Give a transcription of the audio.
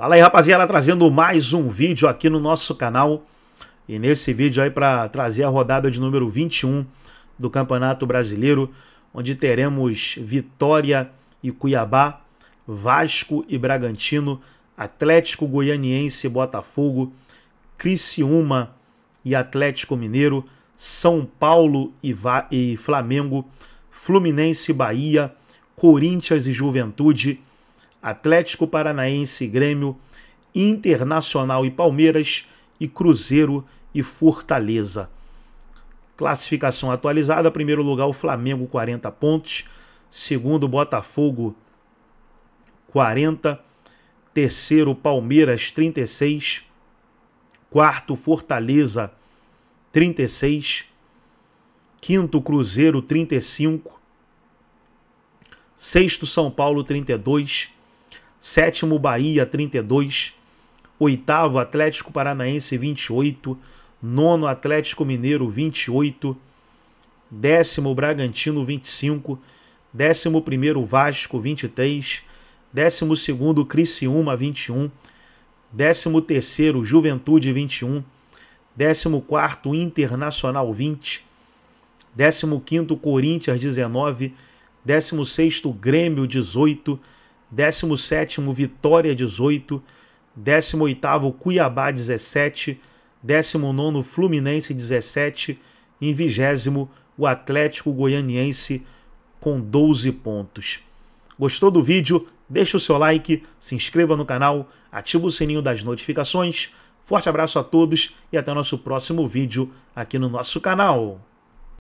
Fala aí rapaziada, trazendo mais um vídeo aqui no nosso canal e nesse vídeo aí para trazer a rodada de número 21 do Campeonato Brasileiro, onde teremos Vitória e Cuiabá, Vasco e Bragantino, Atlético Goianiense e Botafogo, Criciúma e Atlético Mineiro, São Paulo e, Va e Flamengo, Fluminense e Bahia, Corinthians e Juventude, Atlético Paranaense, Grêmio, Internacional e Palmeiras, e Cruzeiro e Fortaleza. Classificação atualizada: primeiro lugar, o Flamengo, 40 pontos. Segundo, Botafogo, 40. Terceiro, Palmeiras, 36. Quarto, Fortaleza, 36. Quinto, Cruzeiro, 35. Sexto, São Paulo, 32 sétimo Bahia 32, oitavo Atlético Paranaense 28, nono Atlético Mineiro 28, décimo Bragantino 25, décimo primeiro Vasco 23, décimo segundo Criciúma 21, décimo terceiro Juventude 21, décimo quarto Internacional 20, décimo quinto Corinthians 19, décimo sexto Grêmio 18, 17 Vitória 18, 18 Cuiabá 17, 19 Fluminense 17 e em 20 o Atlético Goianiense com 12 pontos. Gostou do vídeo? Deixe o seu like, se inscreva no canal, ative o sininho das notificações. Forte abraço a todos e até o nosso próximo vídeo aqui no nosso canal.